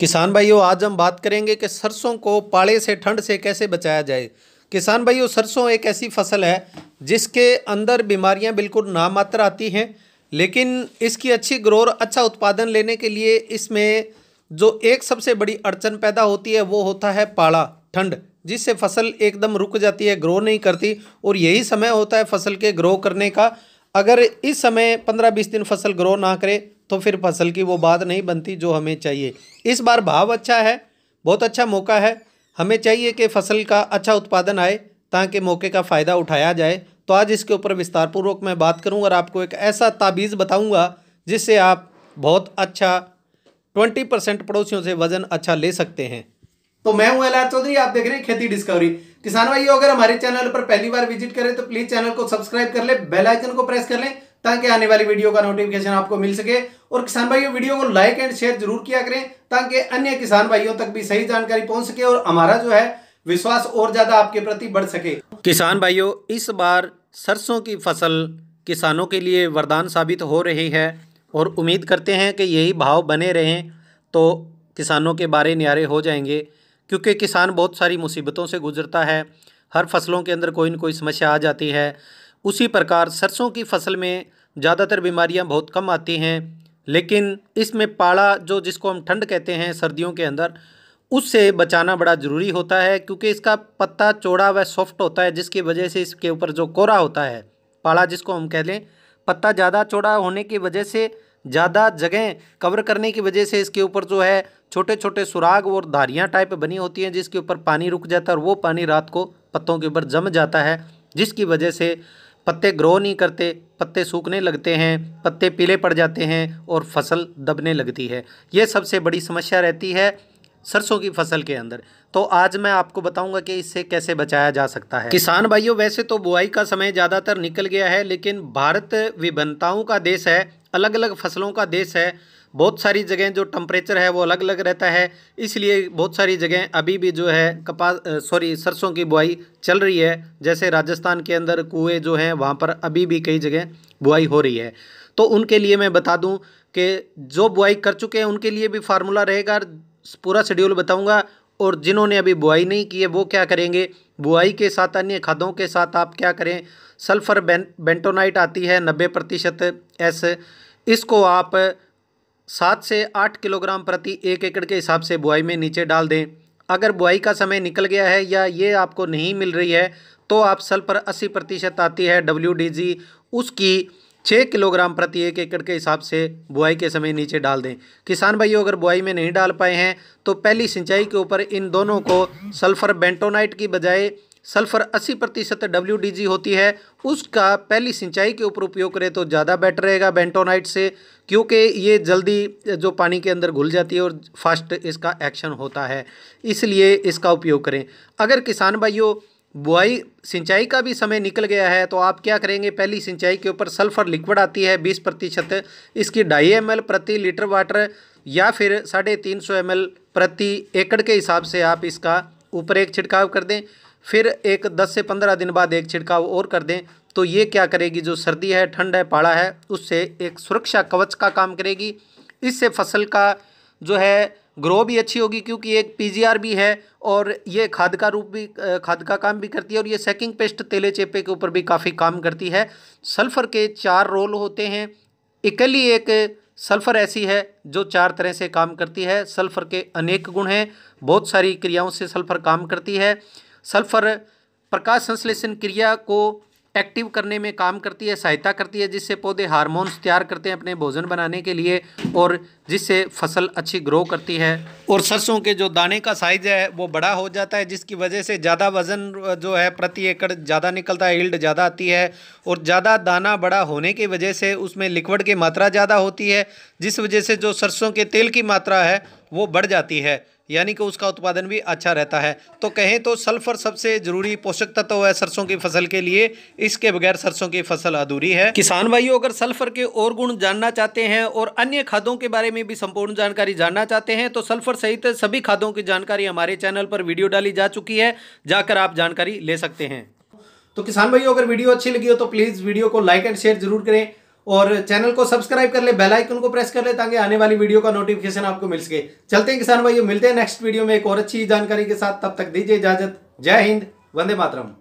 किसान भाइयों आज हम बात करेंगे कि सरसों को पाड़े से ठंड से कैसे बचाया जाए किसान भाइयों सरसों एक ऐसी फसल है जिसके अंदर बीमारियां बिल्कुल नामात्र आती हैं लेकिन इसकी अच्छी ग्रोर अच्छा उत्पादन लेने के लिए इसमें जो एक सबसे बड़ी अड़चन पैदा होती है वो होता है पाड़ा ठंड जिससे फसल एकदम रुक जाती है ग्रो नहीं करती और यही समय होता है फसल के ग्रो करने का अगर इस समय पंद्रह बीस दिन फसल ग्रो ना करे तो फिर फसल की वो बात नहीं बनती जो हमें चाहिए इस बार भाव अच्छा है बहुत अच्छा मौका है हमें चाहिए कि फसल का अच्छा उत्पादन आए ताकि मौके का फ़ायदा उठाया जाए तो आज इसके ऊपर विस्तारपूर्वक मैं बात करूँगा और आपको एक ऐसा ताबीज़ बताऊँगा जिससे आप बहुत अच्छा ट्वेंटी परसेंट पड़ोसियों से वजन अच्छा ले सकते हैं तो मैं हूं एल चौधरी आप देख रहे हैं खेती डिस्कवरी किसान भाइयों अगर हमारे चैनल पर पहली बार विजिट करें तो प्लीज चैनल को सब्सक्राइब कर ले बेल आइकन को प्रेस कर लें ताकि आने वाली वीडियो का नोटिफिकेशन आपको मिल सके और किसान भाइयों वीडियो को लाइक एंड शेयर जरूर किया करें ताकि अन्य किसान भाइयों तक भी सही जानकारी पहुंच सके और हमारा जो है विश्वास और ज़्यादा आपके प्रति बढ़ सके किसान भाइयों इस बार सरसों की फसल किसानों के लिए वरदान साबित हो रही है और उम्मीद करते हैं कि यही भाव बने रहें तो किसानों के बारे न्यारे हो जाएंगे क्योंकि किसान बहुत सारी मुसीबतों से गुजरता है हर फसलों के अंदर कोई न कोई समस्या आ जाती है उसी प्रकार सरसों की फसल में ज़्यादातर बीमारियाँ बहुत कम आती हैं लेकिन इसमें पाड़ा जो जिसको हम ठंड कहते हैं सर्दियों के अंदर उससे बचाना बड़ा ज़रूरी होता है क्योंकि इसका पत्ता चौड़ा व सॉफ्ट होता है जिसकी वजह से इसके ऊपर जो कोरा होता है पाड़ा जिसको हम कह लें पत्ता ज़्यादा चौड़ा होने की वजह से ज़्यादा जगह कवर करने की वजह से इसके ऊपर जो है छोटे छोटे सुराग और धारियाँ टाइप बनी होती हैं जिसके ऊपर पानी रुक जाता है और वो पानी रात को पत्तों के ऊपर जम जाता है जिसकी वजह से पत्ते ग्रो नहीं करते पत्ते सूखने लगते हैं पत्ते पीले पड़ जाते हैं और फसल दबने लगती है ये सबसे बड़ी समस्या रहती है सरसों की फसल के अंदर तो आज मैं आपको बताऊंगा कि इससे कैसे बचाया जा सकता है किसान भाइयों वैसे तो बुआई का समय ज़्यादातर निकल गया है लेकिन भारत विभिन्नताओं का देश है अलग अलग फसलों का देश है बहुत सारी जगह जो टम्परेचर है वो अलग अलग रहता है इसलिए बहुत सारी जगह अभी भी जो है कपास सॉरी सरसों की बुआई चल रही है जैसे राजस्थान के अंदर कुएँ जो हैं वहाँ पर अभी भी कई जगह बुआई हो रही है तो उनके लिए मैं बता दूँ कि जो बुआई कर चुके हैं उनके लिए भी फार्मूला रहेगा पूरा शेड्यूल बताऊंगा और जिन्होंने अभी बुआई नहीं की है वो क्या करेंगे बुआई के साथ अन्य खादों के साथ आप क्या करें सल्फर बें, बेंटोनाइट आती है नब्बे प्रतिशत एस इसको आप सात से आठ किलोग्राम प्रति एक एकड़ के हिसाब से बुआई में नीचे डाल दें अगर बुआई का समय निकल गया है या ये आपको नहीं मिल रही है तो आप सल्फर अस्सी प्रतिशत आती है डब्ल्यू उसकी छः किलोग्राम प्रति एक एकड़ के हिसाब से बुआई के समय नीचे डाल दें किसान भाइयों अगर बुआई में नहीं डाल पाए हैं तो पहली सिंचाई के ऊपर इन दोनों को सल्फर बेंटोनाइट की बजाय सल्फर 80 प्रतिशत डब्ल्यू होती है उसका पहली सिंचाई के ऊपर उपयोग करें तो ज़्यादा बेटर रहेगा बेंटोनाइट से क्योंकि ये जल्दी जो पानी के अंदर घुल जाती है और फास्ट इसका एक्शन होता है इसलिए इसका उपयोग करें अगर किसान भाइयों बुआई सिंचाई का भी समय निकल गया है तो आप क्या करेंगे पहली सिंचाई के ऊपर सल्फर लिक्विड आती है बीस प्रतिशत इसकी ढाई एम प्रति लीटर वाटर या फिर साढ़े तीन सौ एम प्रति एकड़ के हिसाब से आप इसका ऊपर एक छिड़काव कर दें फिर एक दस से पंद्रह दिन बाद एक छिड़काव और कर दें तो ये क्या करेगी जो सर्दी है ठंड है पाड़ा है उससे एक सुरक्षा कवच का काम करेगी इससे फसल का जो है ग्रो भी अच्छी होगी क्योंकि एक पीजीआर भी है और ये खाद का रूप भी खाद का काम भी करती है और ये सेकिंग पेस्ट तेले चेपे के ऊपर भी काफ़ी काम करती है सल्फ़र के चार रोल होते हैं इकली एक सल्फ़र ऐसी है जो चार तरह से काम करती है सल्फ़र के अनेक गुण हैं बहुत सारी क्रियाओं से सल्फ़र काम करती है सल्फ़र प्रकाश संश्लेषण क्रिया को एक्टिव करने में काम करती है सहायता करती है जिससे पौधे हार्मोन्स तैयार करते हैं अपने भोजन बनाने के लिए और जिससे फसल अच्छी ग्रो करती है और सरसों के जो दाने का साइज है वो बड़ा हो जाता है जिसकी वजह से ज़्यादा वजन जो है प्रति एकड़ ज़्यादा निकलता है ईल्ड ज़्यादा आती है और ज़्यादा दाना बड़ा होने की वजह से उसमें लिक्विड की मात्रा ज़्यादा होती है जिस वजह से जो सरसों के तेल की मात्रा है वो बढ़ जाती है यानी कि उसका उत्पादन भी अच्छा रहता है तो कहें तो सल्फर सबसे जरूरी पोषक तत्व है सरसों की फसल के लिए इसके बगैर सरसों की फसल अधूरी है किसान भाइयों अगर सल्फर के और गुण जानना चाहते हैं और अन्य खादों के बारे में भी संपूर्ण जानकारी जानना चाहते हैं तो सल्फर सहित सभी खादों की जानकारी हमारे चैनल पर वीडियो डाली जा चुकी है जाकर आप जानकारी ले सकते हैं तो किसान भाइयों अगर वीडियो अच्छी लगी हो तो प्लीज़ वीडियो को लाइक एंड शेयर जरूर करें और चैनल को सब्सक्राइब कर ले बेल आइकन को प्रेस कर ले ताकि आने वाली वीडियो का नोटिफिकेशन आपको मिल सके चलते हैं किसान भाइयों मिलते हैं नेक्स्ट वीडियो में एक और अच्छी जानकारी के साथ तब तक दीजिए इजाजत जय हिंद वंदे मातरम